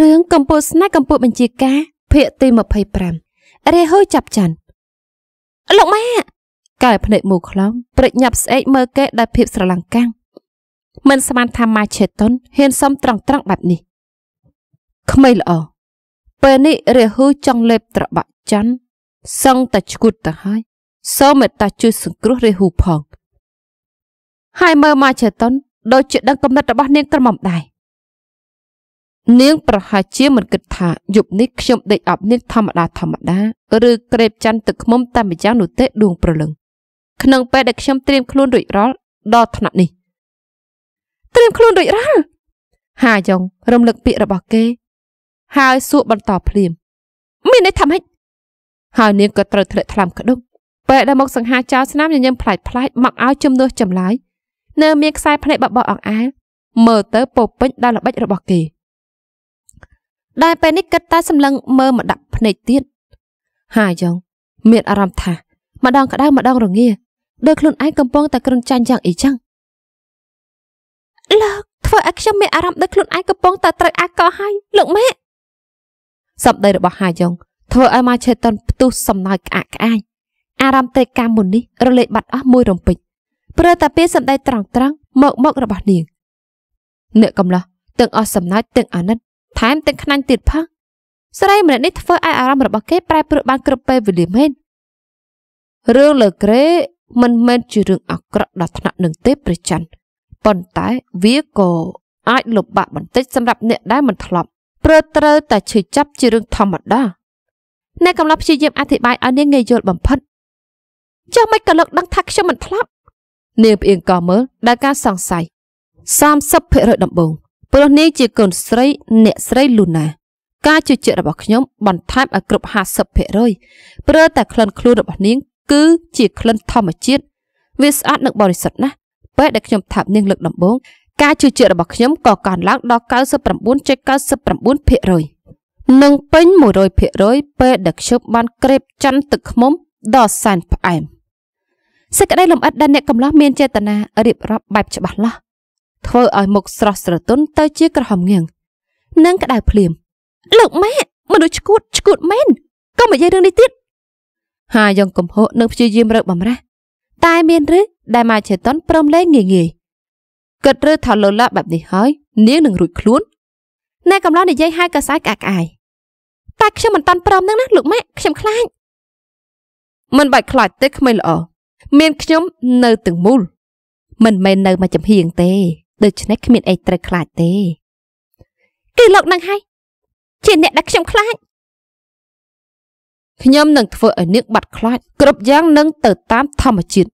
រឿងកម្ពុជាស្នេហ៍កម្ពុជាបញ្ជាការភាគទី25រាហូចាប់ច័ន្ទលោកម៉ាកើភ្នែកមូខ្លងព្រិចញាប់ស្អែកមើលគេដោយភាពស្រឡាំងកាំងមិន ស្មានថាម៉ាឆេតុនហ៊ានសុំត្រង់ត្រង់បែបនេះក្មេងល្អពេលនេះរាហូចង់លេបត្របាក់ច័ន្ទសឹងតែឈួតទៅហើយសូមមេត្តាជួយ សង្គ្រោះរាហូផងហើយមើលម៉ាឆេតុនដូចជាដឹងកំណត់របស់នាងក្រមុំដែរនាងប្រហែលជាមិនគិតថាយប់នេះខ្ញុំដេកអប់នាងធម្មតាធម្មតាឬក្រេបច័ន្ទទឹកខ្មុំតែម្យ៉ាងនោះទេដួងព្រលឹងក្នុងពេលដែលខ្ញុំត្រៀមខ្លួនរួចរាល់ដល់ថ្នាក់នេះត្រៀមខ្លួនរួចរាល់ហាយ៉ងរំលឹកពាក្យរបស់គេ ហើយសួរបន្តភ្លាមមានន័យថាម៉េចហើយនាងក៏ត្រូវធ្លាក់ថ្លាមក្ដុកពេលដែលមកសង្ហាចោលស្នាមញញឹមផ្លាច់ផ្លាច់មកឲ្យជំនួសចម្លើយនៅមានខ្សែភ្នែកបបអង្អែមើលទៅពោពេញដល់ល្បិចរបស់គេ។ដែលពេលនេះគិតតែសម្លឹងមើលមកដាក់ភ្នែកទៀតហាយ៉ងមានអារម្មណ៍ថា ម្ដងក្តៅម្ដងរងាដោយខ្លួនឯងកំពុងតែក្រន់ចាញ់យ៉ាងអីចឹងលោកធ្វើឲ្យខ្ញុំមានអារម្មណ៍ដូចខ្លួនឯងកំពុងតែត្រូវអាកកហើយលោកម៉ាក់សម្ដីរបស់ហាយ៉ងធ្វើឲ្យម៉ាឆេតុនផ្ទុះសំណើចក្អាក់ក្អាយ អារម្មណ៍ទេកម្មមុននេះរលេចបាត់អស់មួយរំពេចព្រោះតែពីសម្ដីត្រង់ត្រង់មកមករបស់នាងអ្នកកំឡោះទាំងអស់សំណើចទាំងអាណិតថែមទាំងខ្នាញ់ទៀតផឹកស្រីម្នាក់នេះធ្វើឲ្យអារម្មណ៍របស់គេប្រែប្រួលបានគ្រប់ពេលវេលាមែនរឿងលើក្រេមិនមែនជារឿងអាក្រក់ដល់ថ្នាក់នឹងទេព្រះច័ន្ទប៉ុន្តែវាក៏អាចលំបាកបន្តិចសម្រាប់អ្នកដែលមិនធ្លាប់ព្រឺត្រូវតែឈឺចាប់ជារឿងធម្មតាអ្នកកំឡុងព្យាយាមអធិប្បាយឲ្យនាងងាយយល់បំផិតចុះមិនក៏លើកដឹងថាខ្ញុំមិនធ្លាប់ នាងផ្អៀងក៏មើលដល់ការសង្ស័យ30%ដំបូងព្រោះនាងជាកូនស្រីអ្នកស្រីលូណា ការជឿជាក់របស់ខ្ញុំបន្ថែមឲ្យគ្រប់50%ព្រោះតែក្លិនខ្លួនរបស់នាង គឺជាក្លិនធម្មជាតិវាស្អាតនិងបរិសុទ្ធណាស់ពេលដែលខ្ញុំថាបនាងលើកដំបូងការជឿជាក់របស់ខ្ញុំក៏កើនឡើងដល់99.99%និងពេញ100%ពេលដែលខ្ញុំបានក្រេបច័ន្ទទឹកខ្មុំដល់សែនផ្អែមសេចក្តីលំអិតដែលអ្នកកំឡោះមានចេតនារៀបរាប់បែបច្បាស់លាស់ធ្វើឲ្យមុខស្រស់ស្រទន់ទៅជាក្រហមងាងនិង ក្តៅភ្លាមលោកម៉ែមនុស្សឈួតឈួតមែនកុំនិយាយរឿងនេះទៀតហាយ៉ងកំហុសនឹងព្យាយាមរើបំរះតែមានឬដែលម៉ាឆេតុនព្រមលេងងាយងាយគិតឬថាលោឡាបែបនេះហើយនាងនឹងរួចខ្លួនអ្នកកំឡោះនិយាយហៅកសែក្អាក់ក្អាយតែខ្ញុំមិនតាន់ព្រមនឹងណាលោកម៉ាក់ខ្ញុំខ្លាចមិនបាច់ខ្លាចទេក្មេងល្អមានខ្ញុំនៅទាំងមូល មិនមែននៅមកចំហៀងទេដូច្នេះគ្មានអីត្រូវខ្លាចទេគឺលោកនឹងហើយជាអ្នកដែលខ្ញុំខ្លាចខ្ញុំនឹងធ្វើឲ្យនាងបាត់ខ្លាចគ្រប់យ៉ាងនឹងទៅតាមធម្មជាតិ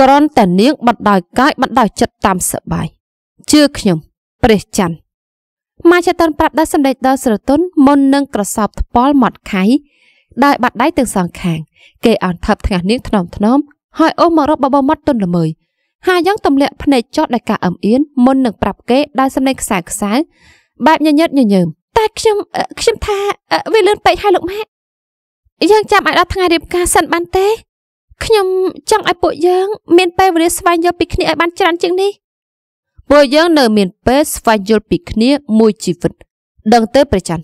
ក្រនតានាងបណ្ដោយកាយបណ្ដោយចិត្តតាមសបាយជឿខ្ញុំព្រះច័ន្ទម៉ាចតនប្រាប់ដល់សម្ដេចដល់ស្រទុនមុននឹងក្រសោបថ្ពាល់មាត់ខៃដោយបាត់ដៃទាំងសងខាងគេអន់ថប់ថ្ងាស់នាងថ្នមថ្នមហើយអូសមករកបបមាត់ទុនល្មើយហាយ៉ាងទម្លាក់ភ្នែកចោះដោយការអឹមអៀនមុននឹងប្រាប់គេដោយសំឡេងខ្សៅខ្សៅបែបញញឹតញញើមតែខ្ញុំខ្ញុំថាវាលឿនពេកហើយលោកម៉ាក់យើងចាំឲ្យដល់ថ្ងៃរៀបការសិនបានទេខ្ញុំចង់ឲ្យពួកយើង មានពេលវេលាស្វែងយល់ពីគ្នាឲ្យបានច្រើនជាងនេះពួកយើងនៅមានពេលស្វែងយល់ពីគ្នាមួយជីវិតដឹងទៅប្រច័ន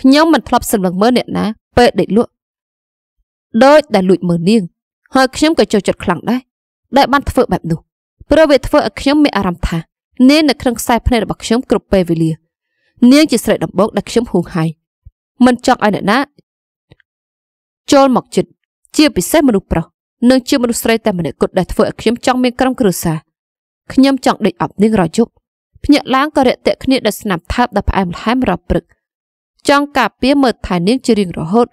ខ្ញុំមិនធ្លាប់សម្លឹងមើលអ្នកណា ពេលដេកលក់ដោយដែលលួចមើលនាង ហើយខ្ញុំក៏ចូលចិត្តខ្លាំងដែរដែលបានធ្វើបែបនោះព្រោះវាធ្វើឲ្យខ្ញុំមានអារម្មណ៍ថានាងនៅក្នុងខ្សែភ្នែករបស់ខ្ញុំគ្រប់ពេលវេលា នាងជាស្រីដំបូងដែលខ្ញុំហួងហែងមិនចង់ឲ្យអ្នកណាចូលមកជិតជាពិសេសមនុស្សប្រុសនិងជាមនុស្សស្រីតែម្នាក់គត់ដែលធ្វើឲ្យខ្ញុំចង់មានក្រុមគ្រួសារខ្ញុំចង់ដេកអប់នាងរយប់ភ្ញាក់ឡើងក៏រាក់ទាក់គ្នាដល់ស្នាប់ថើបដល់ផ្អែមល្ហែមរាប់ព្រឹកចង់ការពារមើលថែនាងជារៀងរហូត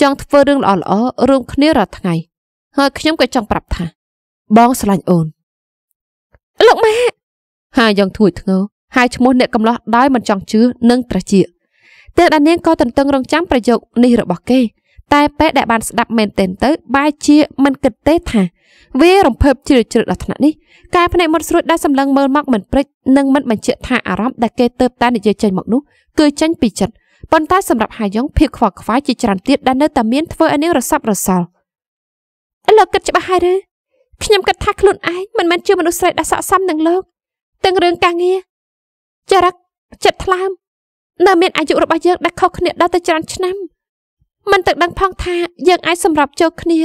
ចង់ធ្វើរឿងល្អៗរួមគ្នារាល់ថ្ងៃហើយខ្ញុំក៏ចង់ប្រាប់ថា បងស្រឡាញ់អូនលោកម៉ាហើយយ៉ាងធួចធ្ងរហើយឈ្មោះអ្នកកំឡោះដោយមិនចង់ជឿនិងត្រជាតែដានាងក៏ទន្ទឹងរង់ចាំប្រយោគនេះរបស់គេតែពេលដែលបានស្ដាប់មែនទែនទៅបាយជាមិនគិតទេថា វារំភើបជ្រាលជ្រៅដល់ថ្នាក់នេះកែភ្នែកមុតស្រួចដែលសម្លឹងមើលមកមិនព្រិចនិងមិនបញ្ជាក់ថាអារម្មណ៍ដែលគេទៅតែនិយាយចេញមកនោះគឺចេញពីចិត្តប៉ុន្តែសម្រាប់ហាយ៉ុងភាពខ្វល់ខ្វាយជាច្រើនទៀតដែលនៅតែមានធ្វើឲ្យនាងរសាប់រសាល់ឥឡូវគិតច្បាស់ហើយឬខ្ញុំគិតថាខ្លួនឯងមិនមែនជាមនុស្សស្រីដែលស័ក្តិសមនឹងលោកទាំងរឿងការងារចរិតចិត្តថ្លើមនៅមានអាយុរបស់យើងដែលខុសគ្នាដល់ទៅច្រើនឆ្នាំមិនទឹកដឹងផងថាយើងអាចសម្រាប់ចូលគ្នា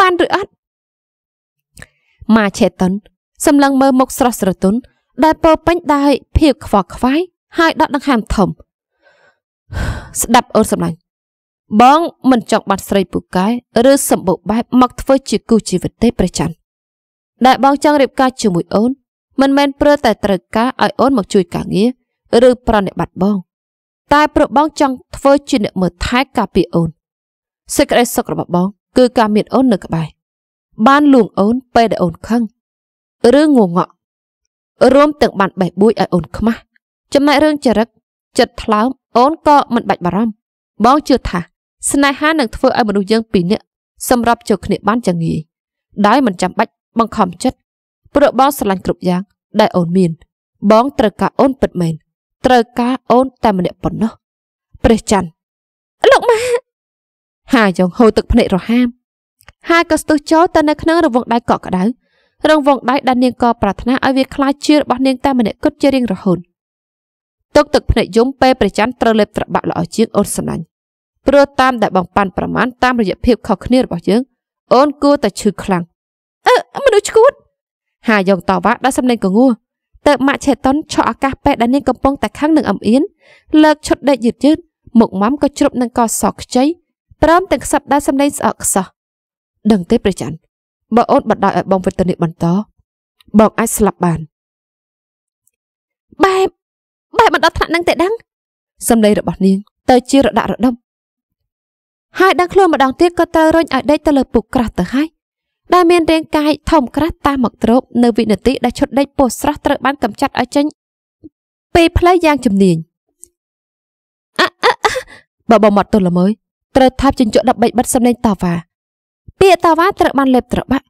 បានឬអត់ម៉ាឆេតុនសម្លឹងមើលមុខស្រស់ស្រទន់ដែលពោពេញដោយភាពខ្វល់ខ្វាយហើយដកដង្ហើមធំ ស្ដាប់អូនសម្លាញ់បងមិនចង់បាត់ស្រីពូកែឬសម្បុកបែប មកធ្វើជាគូជីវិតទេព្រះច័ន្ទដែលបងចង់រៀបការជាមួយអូនមិនមែនព្រឺតែត្រូវការឲ្យអូនមកជួយការងារឬប្រណិប័តបង តែព្រោះបងចង់ធ្វើជាអ្នកមើលថែការពារអូនសេចក្តីសុខរបស់បងគឺការមានអូននៅក្បែរបានលួងអូនពេលដែលអូនខឹងឬងងក់រួមទាំងបានបេះបួចឲ្យអូនខ្មាស់ចំណែករឿងចរិតចិត្តថ្លើមអូនក៏មិនបាច់បារម្ភបងជឿថាស្នេហានឹងធ្វើឲ្យមនុស្សយើងពីរនាក់សម្រាប់ចូលគ្នាបានយ៉ាងងាយដោយមិនចាំបាច់ បង្ខំចិត្តព្រោះបងស្រឡាញ់គ្រប់យ៉ាង ដែលអូនមាន បងត្រូវការអូនពិតមែនត្រូវការអូនតែម្នាក់ប៉ុណ្ណោះព្រះច័ន្ទលោកម៉ាហាយ៉ងហូរទឹកភ្នែករហាមហាក៏ស្ទុះចូលទៅនៅក្នុងរង្វង់ដៃកក់ក្ដៅរង្វង់ដៃដែលនាងក៏ប្រាថ្នាឲ្យវាคล้ายជារបស់នាងតែម្នាក់គត់ជារៀងរហូតទុកទឹកភ្នែកយំពេលព្រះច័ន្ទត្រូវលេបត្របាក់ល្អជាងអូនសំឡាញ់ព្រោះតាមដែលបងប៉ាន់ប្រមាណតាមរយៈភាពខុសគ្នារបស់យើងអូនគួរតែឈឺខ្លាំងអឺមនុស្សឈួតហាយ៉ងតវ៉ាដល់សំឡេងកងួរទៅម៉ាក់ឆេតុនឆក់អាកាសពេលដែលនាងកំពុងតែខឹងនឹងអំអៀនលើកឈុតដេកយឺតយឺតមុខម៉ាំក៏ជ្រប់នឹងកសក់ខ្ចីព្រមទាំងខ្សឹបដល់សំឡេងស្អកខ្សោះដឹងទេព្រះច័ន្ទបើអូនបដិឲ្យបងវេទនាបន្ត បងអាចស្លាប់បានបែបបែបមិនដល់ថ្នាក់នឹងទេដឹងសំឡេងរបស់នាងទៅជារដាក់រដំហើយដឹងខ្លួនម្ដងទៀតក៏ត្រូវរុញឲ្យដេកទៅលើពុកក្រាស់ទៅហើយដែលមានរាងកាយធំក្រាស់តាមមកទ្រពនៅវិនាទីដែលឈុតដេកពោះស្រស់ត្រូវបានកំចាត់ឲ្យចេញពីផ្លូវយ៉ាងជំនាញបបមាត់ទល់ល្មើយត្រូវថាបជញ្ជក់13បិទសំឡេងតាវ៉ាពាក្យតាវ៉ាត្រូវបានលេបត្របាក់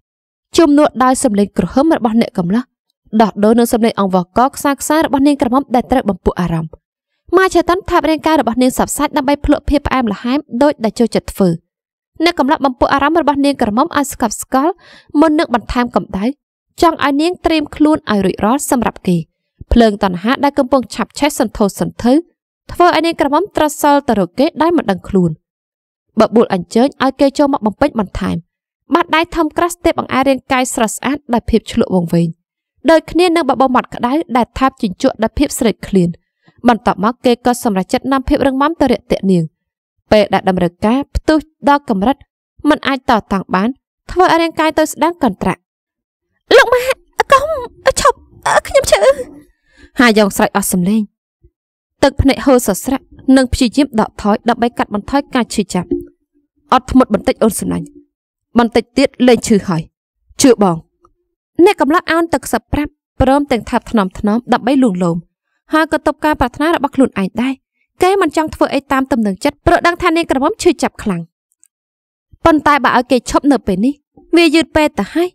ជំនួសដោយសំឡេងក្រហមរបស់អ្នកកំឡោះដោះដូរនឹងសំឡេងអង្វរកខ្សាខ្សារបស់នាងក្រមុំដែលត្រូវបំពុះអារម្មណ៍ម៉ាឆេតុនថាបរាងកាយរបស់នាងសັບសាច់ដើម្បីភ្លក់ភាពផ្អែមល្ហែមដោយដែលចូលចិត្តធ្វើនៅកំឡុងបំពុះអារម្មណ៍របស់នាងក្រមុំឲ្យស្កប់ស្កល់មុននឹងបន្ថែមកម្ដៅចង់ឲ្យនាងត្រៀមខ្លួនឲ្យរួចរាល់សម្រាប់គេភ្លើងតណ្ហាដែលកំពុងឆាប់ឆេះសន្ធោសន្ធៅធ្វើឲ្យនាងក្រមុំត្រសល់ទៅរកគេដែលមិនដឹងខ្លួនបបួលអញ្ជើញឲ្យគេចូលមកបំពេញបន្ថែមបាត់ដៃធំក្រាស់ទេបង្អែរាងកាយស្រស់ស្អាតដោយភាពឆ្លក់វងវែងដោយគ្នានឹងបបោមាត់ក្ដៅដែលថាបជញ្ជក់ដោយភាពស្រេកឃ្លានបន្ទាប់មកគេក៏សម្រេចចិត្តនាំភាពរឹងមាំទៅរាក់ទាក់នាងពេលដែលតម្រូវការផ្ទុះដល់កម្រិតมันអាចតតាំងបានធ្វើឲ្យរាងកាយទៅស្ដាំកន្ត្រាក់លោកម៉ាកុំឈប់ខ្ញុំឈឺហាយ៉ងស្រែកអស់សំឡេងទឹកភ្នែកហូរសស្រាក់និងព្យាយាមដកថយដើម្បីកាត់បន្ថយការឈឺចាប់អត់ធ្មត់បន្តិចអូនសំឡាញ់បន្តិចទៀតលែងឈឺហើយជឿបងអ្នកកំឡោះអោនទឹកសឹបប្រាប់ព្រមទាំងថាប់ថ្នមថ្នមដើម្បីលួងលោមហើយក៏ទប់ការប្រាថ្នារបស់ខ្លួនឯងដែរគេមិនចង់ធ្វើអីតាមទំនឹងចិត្តព្រោះដឹងថានាងក្រមុំឈឺចាប់ខ្លាំងប៉ុន្តែបើឲ្យគេឈប់នៅពេលនេះវាយឺតពេលទៅហើយ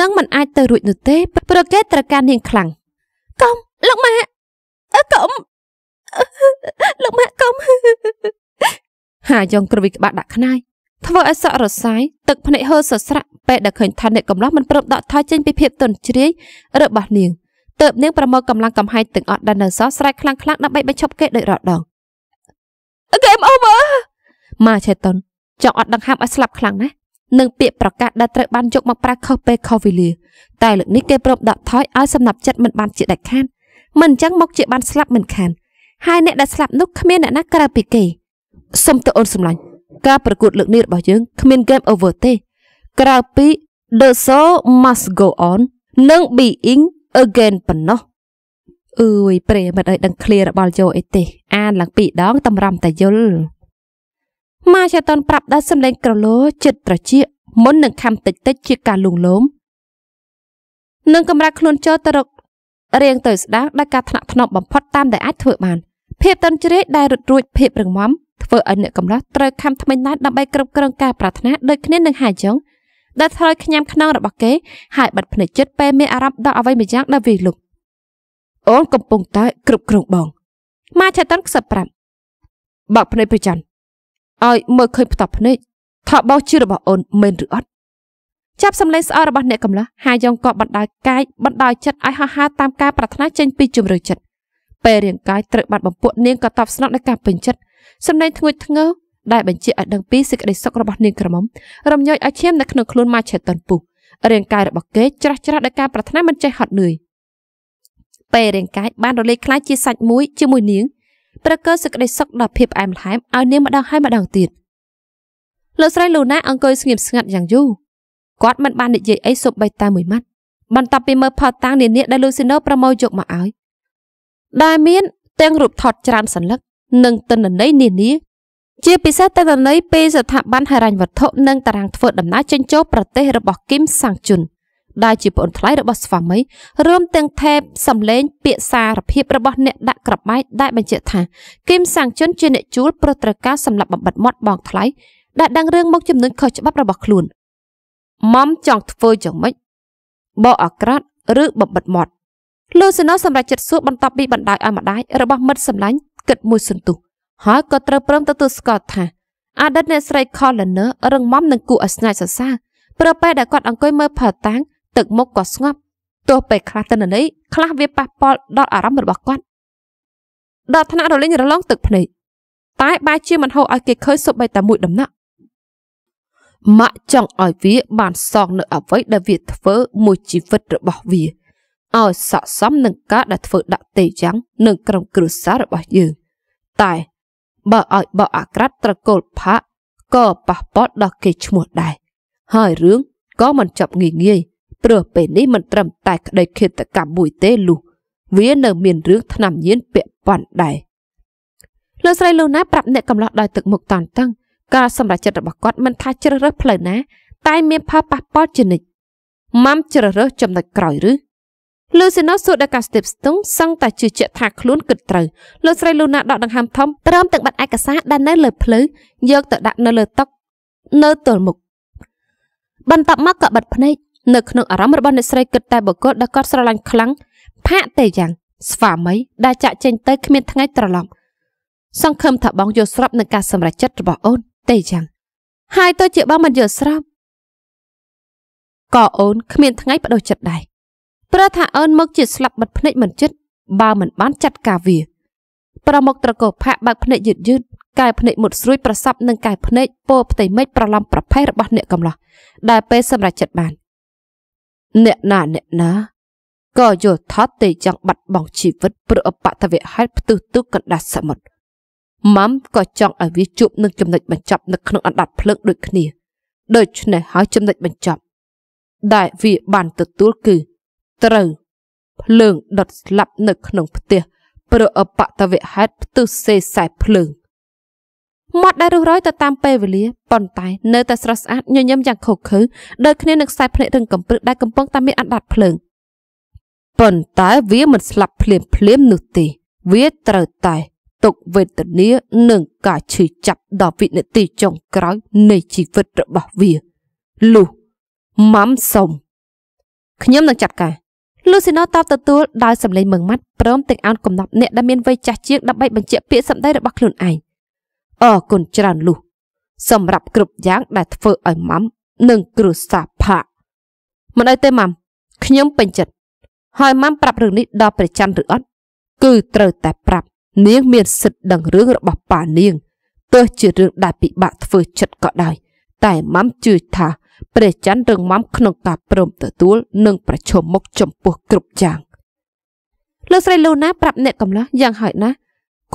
នឹងមិនអាចទៅរួចនោះទេព្រោះគេ ត្រូវការនាងខ្លាំងកុំលោកម៉ាកុំលោកម៉ាកុំហាយ៉ងគ្រវីក្បាលដាក់ខ្នាយធ្វើឲ្យសក់រសាយទឹកភ្នែកហឺសស្រាក់ពេលដែលឃើញថាអ្នកកំឡោះមិនព្រមដកថយចេញពីភាពទន់ជ្រាយរបស់នាងទៅបនាងប្រមូលកម្លាំងកំហៃទាំងអស់ដែលនៅសល់ស្រែកខ្លាំងៗដើម្បីបញ្ឈប់គេដោយរដង Game over ម៉ាឆេតុនចង់អត់ដង្ហើមឲ្យស្លាប់ខ្លាំងណាស់នឹងពាក្យប្រកាសដែលត្រូវបានយកមកប្រាខុសពេលខុសវេលាតែលើកនេះគេព្រមដកថយឲ្យសំណាប់ចិត្តមិនបានជាដាច់ខាតមិនអញ្ចឹងមកជាបានស្លាប់មិនខានហើយអ្នកដែលស្លាប់នោះគ្មានអ្នកណាក្រៅពីគេសុំទៅអូនសម្លាញ់ការប្រកួតលើកនេះរបស់យើងគ្មាន game over ទេក្រៅពី The show must go on និង being again ប៉ុណ្ណោះអើយព្រេមិត្តអើយដឹងឃ្លារបស់យោអីទេអានឡើងពីរដង តម្រាំតែយល់ម៉ាឆេតុនប្រាប់ដល់សំឡេងក្រលោចិត្តត្រជា មុននឹងខំតិចតិចជាការលួងលោមនឹងកម្រាស់ខ្លួនចូលទៅរករៀងទៅស្ដាងដោយការថ្នាក់ធ្នប់បំផុតតាមដែលអាចធ្វើបានភាពតន់ជ្រេកដែលរត់រួចភាពរងមមធ្វើឲ្យអ្នកកំឡោះត្រូវខំថ្មីណាស់ដើម្បីគ្រប់គ្រងការប្រាថ្នាដូចគ្នានឹងហាយចុងដែលថលខ្ញាំខ្នងរបស់គេហើយបាត់ភ្នែកចិត្តពេលមានអារម្មណ៍ដល់អ្វីម្យ៉ាងដែលវាលុកអូនកំពុងតែគ្រប់គ្រងបងម៉ាឆាតុនខ្សឹបប្រាប់បាក់ភ្នែកប្រច័នឲ្យមើលឃើញផ្ទាប់ភ្នែកថាបោជារបស់អូនមែនឬអត់ចាប់សម្លេងស្អល់របស់អ្នកកំឡោះហាយ៉ងក៏បណ្ដោយកាយបណ្ដោយចិត្តឲ្យហោះហើរតាមការប្រាថ្នាចេញពីជំរឿចិត្តពេលរាងកាយត្រូវបាត់បំពក់នាងក៏តបស្នងដោយការពេញចិត្តសម្លេងធ្ងួចធ្ងរដែលបញ្ជាក់ឲ្យដឹងពីសេចក្តីសុខរបស់នាងក្រមុំរំញោចឲ្យឈាមនៅក្នុងខ្លួនម៉ាឆេតុនពុះរាងកាយរបស់គេច្រាស់ច្រាស់ដោយការប្រាថ្នាមិនចេះហត់នឿយពេលរាងកាយបាន រលាយคล้ายជាសាច់មួយជាមួយនាងប្រកើសេចក្តីសុខដល់ភាពផ្អែមល្ហែមឲ្យនាងម្ដងហើយម្ដងទៀតលោកស្រីលូណាអង្គុយស្ងៀមស្ងាត់យ៉ាងយូរគាត់មិនបាននិយាយអីសូម្បីតែមួយម៉ាត់បន្ទាប់ពីមើលផតតាំងនានាដែលលូស៊ីណូប្រមូលយកមកឲ្យដែលមាន ទាំងរូបថត ច្រើនសន្លឹកនិងតិន្នន័យនានាជាពិសេសទៅដំណ័យពីស្ថាប័នហិរញ្ញវត្ថុនិងតារាងធ្វើដំណើរចេញចូលប្រទេសរបស់គីមសាំងជុនដែលជាប្អូនថ្លៃរបស់ស្វាមីរួមទាំងថេបសម្លេងពាក្យសារភាពរបស់អ្នកដាក់ក្របបែកដែលបញ្ជាក់ថាគីមសាំងជុនជាអ្នកជួលប្រតិការសម្រាប់បំបត្តិមាត់បងថ្លៃដែលដឹងរឿងមកចំនួនខុសច្បាប់របស់ខ្លួនម៉មចង់ធ្វើយ៉ាងម៉េចបោកអាក្រាតឬបំបត្តិមាត់លូស៊ីណូសម្រាប់ចិត្តសួរបន្តពីបណ្ដោយឲ្យម្ដាយរបស់មិត្តសម្លាញ់គិតមួយសន្ទុះហើយក៏ត្រូវព្រមទទួលស្គាល់ថាអតីតអ្នកស្រី Coloner រឹងមាំនឹងគូអស្ញាច់សរសើរប្រពេលដែលគាត់អង្គុយមើលផតាំងទឹកមុខក៏ស្ងប់ទោះពេលខ្លះទិន្នន័យខ្លះវាប៉ះពាល់ដល់អារម្មណ៍របស់គាត់ដល់ថ្នាក់រលិញរលងទឹកភ្នែកតែបែរជាមិនហូរឲ្យគេឃើញសុបបីតែមួយដំណាក់ម៉ាក់ចង់ឲ្យវាបានសងនៅអ្វីដែលវាធ្វើមួយជីវិតរបស់វាឲ្យស័ក្តិសមនឹងការដែលធ្វើដាក់ទេយ៉ាងនឹងក្រុមគ្រួសាររបស់យើងតែបើឲ្យបោកអាក្រាត់ត្រកូលផាក់ក៏ប៉ះពាល់ដល់គេឈ្មោះដែរហើយរឿងក៏មិនចប់ងាយងាយព្រោះពេលនេះមិនត្រឹមតែក្តីឃាតកម្មមួយទេលុះវានៅមានរឿងថ្នាំញៀនពាក់ព័ន្ធដែរលោកស្រីលូណាប្រាប់អ្នកកំឡោះដោយទឹកមុខតនតឹងការសម្រេចចិត្តរបស់គាត់មិនថាជ្រើសរើសផ្លូវណាតែមានផលប៉ះពាល់ជានិច្ចម៉ាំជ្រើសរើសចំណុចក្រោយឬលឺសេណូសួរដល់កាស្ទេបស្ទងសឹងតែជឿជាក់ថាខ្លួនគិតត្រូវលោកស្រីលូណាដកដង្ហើមធំព្រមទាំងបាត់ឯកសារដែលនៅលើភ្លៅយកទៅដាក់នៅលើតុនៅទល់មុខបន្ទាប់មកក៏បិទភ្នែកនៅក្នុងអារម្មណ៍របស់អ្នកស្រីគិតតែបកគលដែលគាត់ស្រឡាញ់ខ្លាំងផាកតែយ៉ាង ស្វាមីដែលចាក់ចេញទៅគ្មានថ្ងៃត្រឡប់សង្ឃឹមថាបងយល់ស្របនឹងការសម្រេចចិត្តរបស់អូនតែយ៉ាងហើយទៅជាបងមិនយល់ស្របក៏អូនគ្មានថ្ងៃបដូរចិត្តដែរព្រះថាអើនមកជាស្លាប់បិទភ្នែកមិនចិត្តបើមិនបានចាត់ការវាប្រមុខត្រកោផាក់បើកភ្នែកយឺតយឺតកែភ្នែកមុតស្រួយប្រសពនឹងកែភ្នែកពោផ្ទៃមេឃប្រឡំប្រផេះរបស់អ្នកកំឡោះដែលពេលសម្រេចចិត្តបានអ្នកណាអ្នកណាក៏យល់ថត់ទេចង់បាត់បង់ជីវិតព្រោះអបតវៈហេតុផ្ទុះទុកកណ្ដាសសមុទ្រម៉ាំក៏ចង់ឲ្យវាជួបនឹងចំណុចបញ្ចប់នៅក្នុងអណ្ដាតភ្លើងដូចគ្នាដូច្នេះហើយចំណុចបញ្ចប់ ដែលវាបានទទួលគឺត្រូវភ្លើងដុតស្លាប់នៅក្នុង ផ្ទះព្រោះអបតវហេតុផ្ទុះសេខ្សែភ្លើងមាត់ដែលរុះរយទៅតាម ពេលវេលាប៉ុន្តែនៅតែស្រស់ស្អាតញញឹមយ៉ាងខុសខើដោយគ្នានឹងខ្សែភ្នែករឹងកំព្រឹកដែលកំពុងតែមានអណ្ដាតភ្លើងប៉ុន្តែវាមិនស្លាប់ ភ្លាមភ្លាម នោះទេ វាត្រូវតែទុកវេទនា និងការឈឺចាប់ដល់វិនាទីចុងក្រោយនៃជីវិតរបស់វាលុះម៉ាំសុំខ្ញុំនឹងចាត់ការលូស៊ីណូតបទទួលដោយសម្លេងមឹងម៉ាត់ព្រមទាំងអោនកំណប់អ្នកដែលមានវ័យចាស់ជាងដើម្បីបញ្ជាក់ពាក្យសម្ដីរបស់ខ្លួនឯងអរគុណច្រើនលូសម្រាប់គ្រប់យ៉ាងដែលធ្វើឲ្យម៉ាំនិងគ្រូសាផាមិនអីទេម៉ាំខ្ញុំពេញចិត្តហើយម៉ាំប្រាប់រឿងនេះដល់ព្រះច័ន្ទឬអត់គឺត្រូវតែប្រាប់នាងមានសិទ្ធិដឹងរឿងរបស់ប៉ានាងទោះជារឿងដែលពិបាកធ្វើ ចិត្តក៏ដោយតែម៉ាំជឿថាព្រះច័ន្ទរឹងមាំក្នុងការព្រមទទួលនិងប្រឈមមុខចំពោះគ្រប់យ៉ាងលោកស្រីលូណាប្រាប់អ្នកកំឡោះយ៉ាងហោចណាស់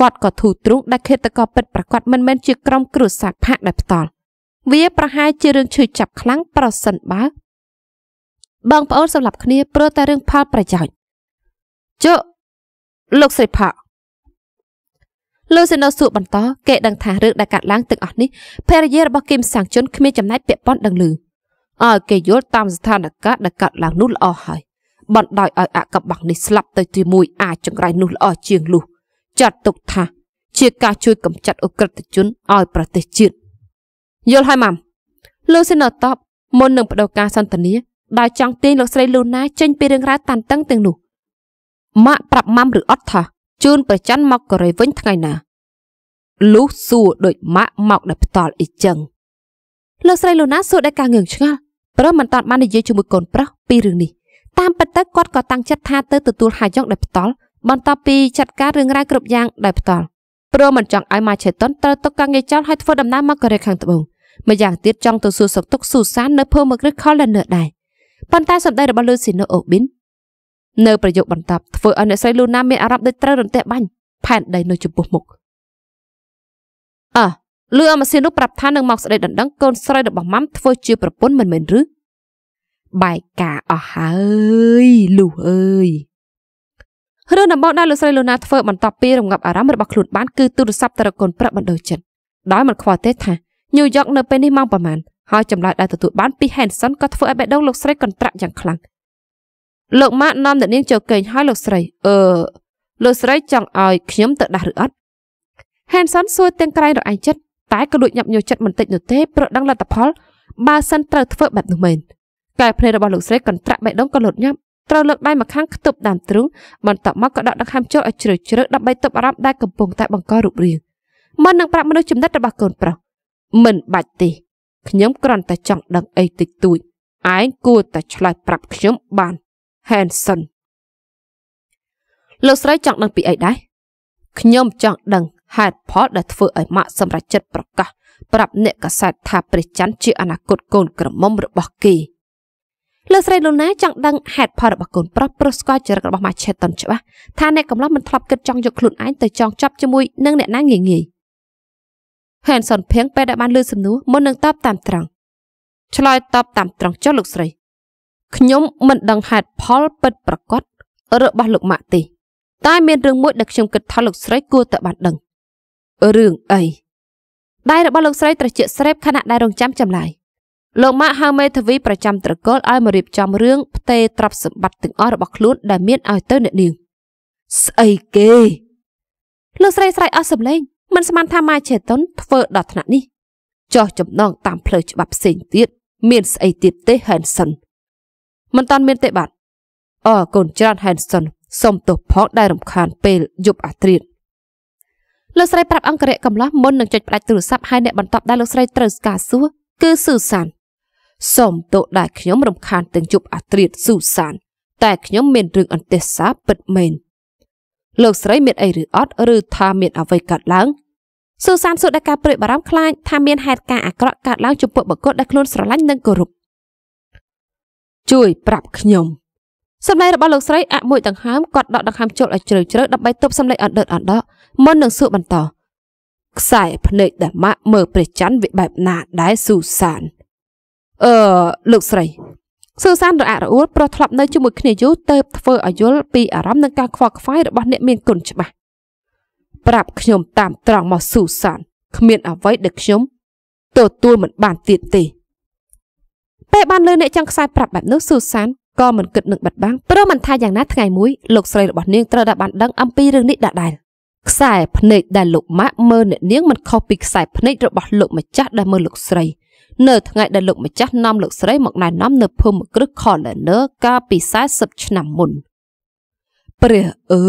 គាត់ក៏ធូរទ្រូងដែលខេតកោពិតប្រកាសមិនមែនជាក្រុមគ្រួសារផាកដែលផ្ដាល់ វាប្រហែលជារឿងឈឺចាប់ខ្លាំងប្រសិនបើបងប្អូនសម្រាប់គ្នាព្រោះតែរឿងផលប្រយោជន៍ចុលោកស្រីផាក់លោកសេណូសួរបន្តគេដឹងថារឿងដែលកាត់ឡើងទឹកអស់នេះភារយារបស់គឹមសាងជុនគ្មានចំណែកពាក់ព័ន្ធដឹងឮឲ្យគេយល់តាមស្ថានភាពដែលកើតឡើងនោះល្អហើយបណ្ដោយឲ្យអកបាំងនេះស្លាប់ទៅជាមួយអាចចង្រៃនោះល្អជាងលុះចាត់ទុកថាជាការជួយកម្ចាត់អ ுக ្រិតជនឲ្យប្រទេសជាតិយល់ហើយម៉ាំលោកសេណតបមុននឹងបដូការសន្ទនាដោយចង់ទាញលោកស្រីលូណាចេញពីរឿងរ៉ាវតានតឹងទាំងនោះម៉ាក់ប្រាប់ម៉ាំឬអត់ថាជូនប្រច័នមកកូរ៉េវិញថ្ងៃណាលុះសួរដូចម៉ាក់មកដល់ផ្ទាល់អីចឹងលោកស្រីលូណាសួរដោយការងឿងឆ្ងល់ព្រោះមិនតាន់បាននិយាយជាមួយកូនប្រុសពីរឿងនេះតាមពិតទៅគាត់ក៏តាំងចិត្តថាទៅទទួលហាយ៉ុងដោយផ្ទាល់បន្ទាប់ពីចាត់ការរឿងរ៉ាវគ្រប់យ៉ាងដោយផ្ទាល់ព្រោះមិនចង់ឲ្យម៉ាឆេតុនត្រូវទុកការងារចោលឲ្យធ្វើដំណើរមកកូរ៉េខាងត្បូងម្យ៉ាងទៀតចង់ទៅសួរសុខទុក្ខស៊ូសាននៅភូមិមករឹសខលនៅដែរប៉ុន្តែសម្ដីរបស់លូស៊ីណូអូប៊ីននៅប្រយោគបន្ទាប់ធ្វើឲ្យអ្នកស្រីលូណាមានអារម្មណ៍ដូចត្រូវរន្ទះបាញ់ផែនដីនៅចំពោះមុខអើលឺអាម៉ាស៊ីននោះប្រាប់ថានឹងមកស្ដីដណ្ដឹងកូនស្រីរបស់ម៉ាំធ្វើជាប្រពន្ធមិនមែនឬបែកការអស់ហើយលុះអើយរឿងដំបូងដែលលោកស្រីលូណាធ្វើបន្ទាប់ពីរងាប់អារម្មណ៍របស់ខ្លួនបាន គឺទូរស័ព្ទទៅរកកូនប្រុសបណ្ដោះចិត្តដោយមិនខ្វល់ទេ ថាញូវយ៉កនៅពេលនេះម៉ោងប្រហែលហើយចម្លើយដែលទទួលបានពី Hanson ក៏ធ្វើឲ្យបេះដូងលោកស្រីកន្ត្រាក់យ៉ាងខ្លាំងលោកម៉ាក់នាំអ្នកនាងចូលគេងហើយលោកស្រីអឺលោកស្រីចង់ឲ្យខ្ញុំទៅដាស់ឬអត់ Hanson សួរទាំងក្រែងរអាយចិត្តតែក៏លួចញាប់ញយចិត្តបន្តិចនោះទេព្រោះដឹងលទ្ធផលបើសិនត្រូវធ្វើបែបនោះមែនកែភ្នែករបស់លោកស្រីកន្ត្រាក់បេះដូងក៏លត់ញាប់ត្រូវលើកដៃមកខាងខ្ទប់ដើមទ្រូងបន្តមកក៏ដកដង្ហើមចូលឲ្យជ្រៅជ្រៅដើម្បីទប់អារម្មណ៍ដែលកំពុងតែបង្ករូបរាងមិននឹងប្រាប់មនុស្សចំណិតរបស់កូនប្រុសមិនបាច់ទេខ្ញុំគ្រាន់តែចង់ដឹងអីតិចតួចឯងគួរតែឆ្លើយប្រាប់ខ្ញុំបាន Hanson លោកស្រីចង់ដឹងពីអីដែរខ្ញុំចង់ដឹងហេតុផលដែលធ្វើឲ្យម៉ាក់សម្រេចចិត្តប្រកាសប្រាប់អ្នកកសែតថាព្រះច័ន្ទជាអនាគតកូនក្រមុំរបស់គេលោកស្រីលូណាចង់ដឹងហេតុផលរបស់កូនប្រុសប្រុសស្គាល់ចរិតរបស់ម៉ាឆេតុនច្បាស់ថាអ្នកកំឡោះមិនធ្លាប់គិតចង់យកខ្លួនឯងទៅចងចាប់ជាមួយនឹងអ្នកណាងាយងាយ Hanson ភៀងពេលដែលបានលើសំណួរមុននឹងតបតាមត្រង់ឆ្លើយតបតាមត្រង់ចុះលោកស្រីខ្ញុំមិនដឹងហេតុផលពិតប្រាកដរបស់លោកម៉ាក់ទេតែមានរឿងមួយដែលខ្ញុំគិតថាលោកស្រីគួរតែបានដឹងរឿងអីដៃរបស់លោកស្រីត្រជាស្រេបខណៈដែលរងចាំចម្លើយលោកម៉ាក់ហៅមេធាវីប្រចាំត្រកូលឲ្យមករៀបចំរឿងផ្ទេរទ្រព្យសម្បត្តិទាំងអស់របស់ខ្លួនដែលមានឲ្យទៅអ្នកនាងស្អីគេលោកស្រីស្រែកអស់សម្លេងមិនស្មានថាម៉ាឆេតុនធ្វើដល់ថ្នាក់នេះចោះចំណងតាមផ្លូវច្បាប់ផ្សេងទៀតមានស្អីទៀតទេហែនសិនមិនតាន់មានទេបាទអរគុណច្រើនហែនសិនសូមទោសផងដែលរំខាន ពេលយប់អាត្រិតលោកស្រីប្រាប់អង្គរៈកំឡោះមុននឹងចុចផ្ដាច់ទូរស័ព្ទហើយអ្នកបន្ទាប់ដែលលោកស្រីត្រូវស្កាសួរគឺស៊ូសានសូមទោសដែលខ្ញុំរំខានទាំងជប់អាត្រិតស៊ូសានតែខ្ញុំមានរឿងអន្ទះសាពិតមែនលោកស្រីមានអីឬអត់ឬថាមានអ្វីកើតឡើងស៊ូសានសួរដល់ការព្រួយបារម្ភខ្លាចថាមានហេតុការណ៍អាក្រក់កើតឡើងចំពោះបុគ្គលដែលខ្លួនស្រឡាញ់និងគោរពជួយប្រាប់ខ្ញុំសម្លេងរបស់លោកស្រីអាក់មួយដង្ហើមគាត់ដកដង្ហើមចូលឲ្យជ្រៅជ្រៅដើម្បីទប់សម្លេងអណ្ដឺតអណ្ដកមុននឹងសួរបន្ត ខ្សែភ្នែកដែលម៉ាក់មើលព្រះច័ន្ទវាបែបណាដែរស៊ូសានអឺលោកស្រីស៊ូសានរអាក់រអួលប្រធ្លាប់នៅជាមួយគ្នាយូរទៅធ្វើឲ្យយល់ពីអារម្មណ៍និងការខ្វល់ខ្វាយរបស់អ្នកមានគុណច្បាស់ប្រាប់ខ្ញុំតាមត្រង់មកស៊ូសានគ្មាន អ្វីដែលខ្ញុំទទួលមិនបានទៀតទេពេលបានលើអ្នកចង់ខ្សែប្រាប់បែបនោះស៊ូសានក៏មិនគិតនឹងបាត់បង់ព្រោះមិនថាយ៉ាងណាថ្ងៃមួយលោកស្រីរបស់នាងត្រូវតែបានដឹងអំពីរឿងនេះដដែលខ្សែភ្នែកដែលលោកម៉ាក់មើលអ្នកនាងមិនខុសពីខ្សែភ្នែករបស់លោកម្ចាស់ដែលមើលលោកស្រីនៅថ្ងៃដែលលោកម្ចាស់នាំលោកស្រីមកណែនាំនៅភូមិគ្រឹះ Corner កាលពី40ឆ្នាំមុនព្រះអើ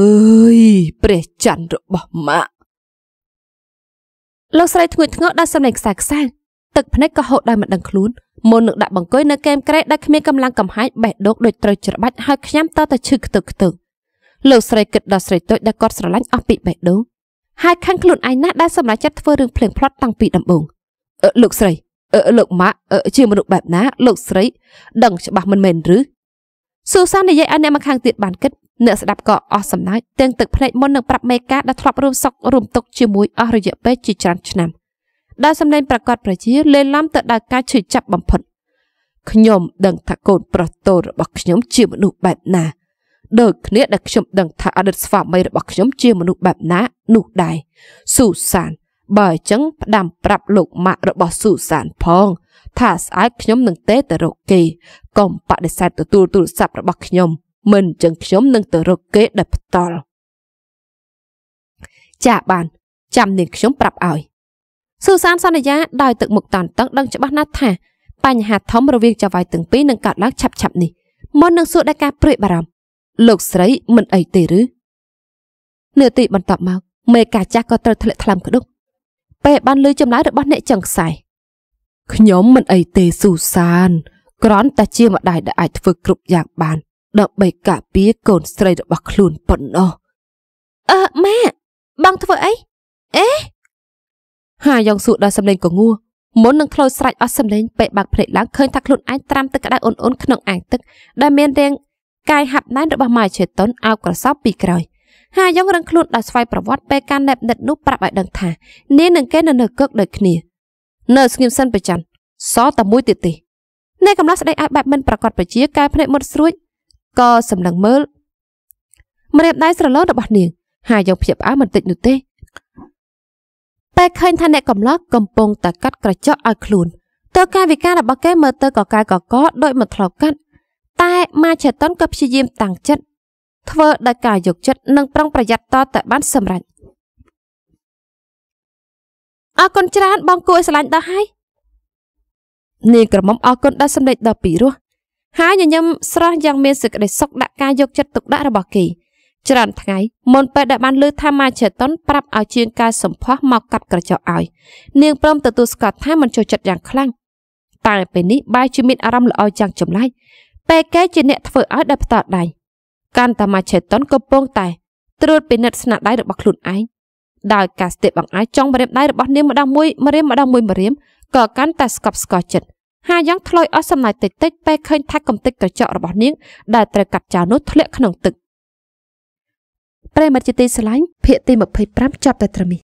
យព្រះច័ន្ទរបស់ម៉ាក់លោកស្រីធ្ងន់ធ្ងរដល់សំឡេងខ្សែខ្សាំងទឹកភ្នែកក៏ហូរដោយមិនដឹងខ្លួនមុននឹងដាក់បង្គយនៅកែមក្រែដែលគ្មានកម្លាំងកំហាយបេះដូងដូចត្រូវច្របាច់ហើយខ្ញាំតតែឈឺខ្ទឹកខ្ទឹកលោកស្រីគិតដល់ស្រីតូចដែលគាត់ស្រឡាញ់អស់ពីបេះដូងហើយខាងខ្លួនឯងណាស់ដែលសម្រេចចិត្តធ្វើរឿងភ្លើងផ្លត់តាំងពីដំបូងអឺលោកស្រីអឺលោកម៉ាក់ជាមនុស្សបែបណា លោកស្រី ដឹងច្បាស់មិនមែនឬស៊ូសាននិយាយឲ្យអ្នកមកខាងទៀតបានគិតអ្នកស្ដាប់ក៏អស់សំណើចទាំងទឹកភ្នែកមុននឹងប្រាប់មេការដែលធ្លាប់រួមសោករួមទុកជាមួយអស់រយៈពេលជាច្រើនឆ្នាំដែលសម្លេងប្រកាសប្រជាលេឡំទៅដល់ការឈឺចាប់បំផុតខ្ញុំដឹងថាកូនប្រុសតូចរបស់ខ្ញុំជាមនុស្សបែបណា ដូចគ្នាដែលខ្ញុំដឹងថាអតីតស្វាមីរបស់ខ្ញុំជាមនុស្សបែបណានោះដែរស៊ូសាន បើអញ្ចឹងផ្ដាំប្រាប់លោកម៉ាក់របស់ស៊ូសានផងថាស្អែកខ្ញុំនឹងទេទៅរកគេកុំបដិសេធទទួលទូរស័ព្ទរបស់ខ្ញុំ មិនអញ្ចឹងខ្ញុំនឹងទៅរកគេដោយផ្ទាល់ចាបានចាំនាងខ្ញុំប្រាប់ឲ្យស៊ូសានសន្យាដោយទឹកមុខតន់តឹងដឹងច្បាស់ណាស់ថាបញ្ហាធំរវាងចៅហ្វាយទាំងពីរនឹងកើតឡើងឆាប់ឆាប់នេះមុននឹងសួរដល់ការព្រួយបារម្ភលោកស្រីមិនអីទេឬនាទីបន្ទាប់មកមេការចាស់ក៏ត្រូវធ្លាក់ថ្លើមក្ដុកពេលបានលើចម្លើយរបស់អ្នកចង្ខ្សែខ្ញុំមិនអីទេស៊ូសានក្រាន់តែជាម្ដាយដែលអាចធ្វើគ្រប់យ៉ាងបានដើម្បីការពារកូនស្រីរបស់ខ្លួនប៉ុណ្ណោះអឺម៉ាបងធ្វើអីអេហាយ៉ងសួរដល់សម្លេងកងួមុននឹងធ្លោស្រេចអស់សម្លេងពេលបាក់ភ្នែកឡើងឃើញថាខ្លួនឯងត្រាំទឹកក្តៅអ៊ុនអ៊ុនក្នុងអាងទឹកដែលមានរាងកាយហាប់ណែនរបស់ម៉ាយឆេតុនអោបក្រសោបពីក្រោយហាយ៉ងរឹងខ្លួនដល់ស្វ័យប្រវត្តិពេលការណែបណិតនោះប្រាប់ឲ្យដឹងថា នាងនឹងគេនៅនៅកឹកដូចគ្នា នៅស្ងៀមសិនប្រច័នសតែមួយទៀតទេអ្នកកំឡោះស្ដីឲ្យបែបមិនប្រកបប្រជាកាយភ្នែកមុតស្រួចក៏សម្លឹងមើលម្រាមដៃស្រឡោរបស់នាងហាយ៉ងភៀបអើមិនតិចនោះទេតែឃើញថាអ្នកកំឡោះកំពុងតែកាត់ក្រចកឲ្យខ្លួនតើកាយវិការរបស់គេមើលទៅកកាយកកដោយមិនធ្លាប់កាត់ តែម៉ាឆេតុនក៏ព្យាយាម តាំងចិត្តធ្វើដោយការយកចិត្តនិងប្រុងប្រយ័ត្នតតែបានសម្រេចអរគុណច្រើន បងគួរឲ្យស្រឡាញ់ដល់ហើយនាងក្រមុំអរគុណដល់សម្ដេចដ៏ពីរោះហើយញញឹមស្រស់យ៉ាងមានសេចក្តីសុខដាក់ការយកចិត្តទុកដាក់របស់គេច្រើនថ្ងៃមុនពេទ្យដែលបានលើថាម៉ាឆេតុនប្រាប់ឲ្យជាងកាយសម្ផស្សមកកាត់ក្រចកឲ្យ នាងព្រមទទួលស្គាល់ថាមិនចូលចិត្តយ៉ាងខ្លាំងតែពេលនេះបាយជាមានអារម្មណ៍ល្អយ៉ាងចម្លែកពេលគេជាអ្នកធ្វើឲ្យដល់ផ្ដាល់ដៃកាន់តាម៉ាឆេតុនក៏ពងតែត្រួតពិនិត្យស្នាដៃរបស់ខ្លួនឯងដោយការស្ទាបបង្អាយចង់ម្រាមដៃរបស់នាងម្ដងមួយម្រាមម្ដងមួយម្រាមក៏កាន់តែស្កប់ស្កល់ចិត្តហើយយ៉ាងថ្លោយអស់សំណាយតិចតិចពេលឃើញថាកំតិចក្រចករបស់នាងដែលត្រូវកាត់ចោលនោះធ្លាក់ក្នុងទឹកប្រិមិត្តជាទីស្រឡាញ់ភាគទី25ចប់តែត្រឹមនេះ